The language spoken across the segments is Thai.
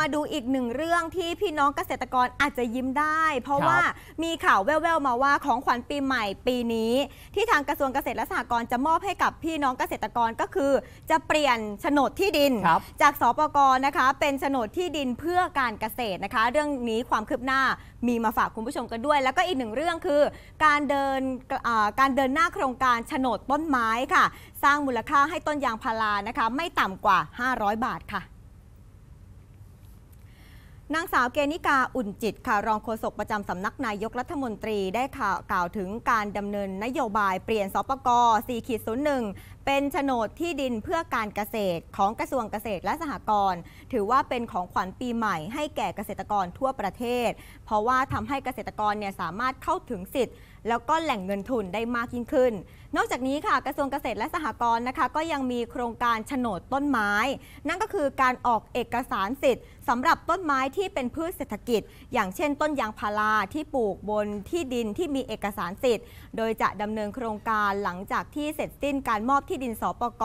มาดูอีกหนึ่งเรื่องที่พี่น้องเกษตรกรอาจจะยิ้มได้ เพราะว่ามีข่าวแว่วๆมาว่าของขวัญปีใหม่ปีนี้ ที่ทางกระทรวงเกษตรและสหกรณ์จะมอบให้กับพี่น้องเกษตรกรก็คือ จะเปลี่ยนโฉนดที่ดิน จากสปกนะคะเป็นโฉนดที่ดินเพื่อการเกษตรนะคะ เรื่องนี้ความคืบหน้ามีมาฝากคุณผู้ชมกันด้วย แล้วก็อีกหนึ่งเรื่องคือ การเดินการเดินหน้าโครงการโฉนดต้นไม้ค่ะ สร้างมูลค่าให้ต้นยางพารานะคะไม่ต่ำกว่า 500 บาทค่ะนางสาวเกนิกาอุ่นจิตค่ะรองโฆษกประจำสำนักนายกรัฐมนตรีได้ข่าวกล่าวถึงการดำเนินนโยบายเปลี่ยนสปก4.01เป็นโฉนดที่ดินเพื่อการเกษตรของกระทรวงเกษตรและสหกรณ์ถือว่าเป็นของขวัญปีใหม่ให้แก่เกษตรกรทั่วประเทศ เพราะว่าทำให้เกษตรกรเนี่ยสามารถเข้าถึงสิทธิ์ แล้วก็แหล่งเงินทุนได้มากยิ่งขึ้น นอกจากนี้ค่ะกระทรวงเกษตรและสหกรณ์นะคะ ก็ยังมีโครงการโฉนดต้นไม้ นั่นก็คือการออกเอกสารสิทธิ์สำหรับต้นไม้ที่เป็นพืชเศรษฐกิจ อย่างเช่น ต้นยางพาราที่ปลูกบนที่ดินที่มีเอกสารสิทธิ์โดยจะดำเนินโครงการหลังจากที่เสร็จสิ้นการมอบที่ดินสปก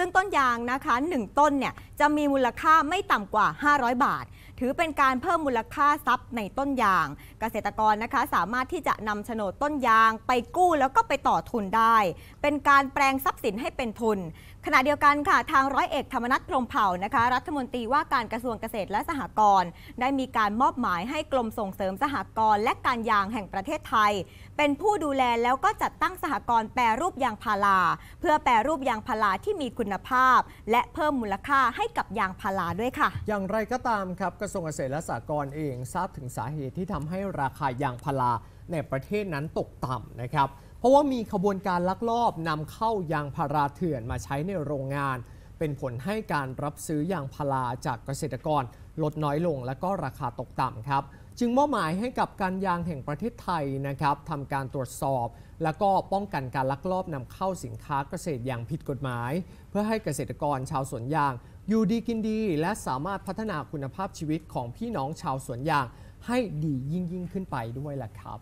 ซึ่งต้นยางนะคะ1ต้นเนี่ยจะมีมูลค่าไม่ต่ำกว่า 500 บาท ถือเป็นการเพิ่มมูลค่าทรัพย์ในต้นยาง เกษตรกรนะคะสามารถที่จะนำโฉนดต้นยางไปกู้แล้วก็ไปต่อทุนได้ เป็นการแปลงทรัพย์สินให้เป็นทุน ขณะเดียวกันค่ะทางร้อยเอกธรรมนัฐพรมเผ่านะคะรัฐมนตรีว่าการกระทรวงเกษตรและสหกรณ์ได้มีการมอบหมายให้กรมส่งเสริมสหกรณ์และการยางแห่งประเทศไทย เป็นผู้ดูแลแล้วก็จัดตั้งสหกรณ์แปรรูปยางพาราเพื่อแปรรูปยางพาราที่มีคุณณภาพและเพิ่มมูลค่าให้กับยางพาราด้วยค่ะ อย่างไรก็ตามครับกระทรวงเกษตรและสหกรณ์เอง ทราบถึงสาเหตุที่ทำให้ราคายางพาราในประเทศนั้นตกต่ำนะครับ เพราะว่ามีขบวนการลักลอบนำเข้ายางพาราเถื่อนมาใช้ในโรงงาน เป็นผลให้การรับซื้อยางพาราจากเกษตรกรลดน้อยลงและก็ราคาตกต่ำครับจึงมอบหมายให้กับการยางแห่งประเทศไทยนะครับทำการตรวจสอบ และก็ป้องกันการลักลอบนำเข้าสินค้าเกษตรอย่างผิดกฎหมาย เพื่อให้เกษตรกรชาวสวนยางอยู่ดีกินดีและสามารถพัฒนาคุณภาพชีวิตของพี่น้องชาวสวนยางให้ดียิ่งยิ่งขึ้นไปด้วยล่ะครับ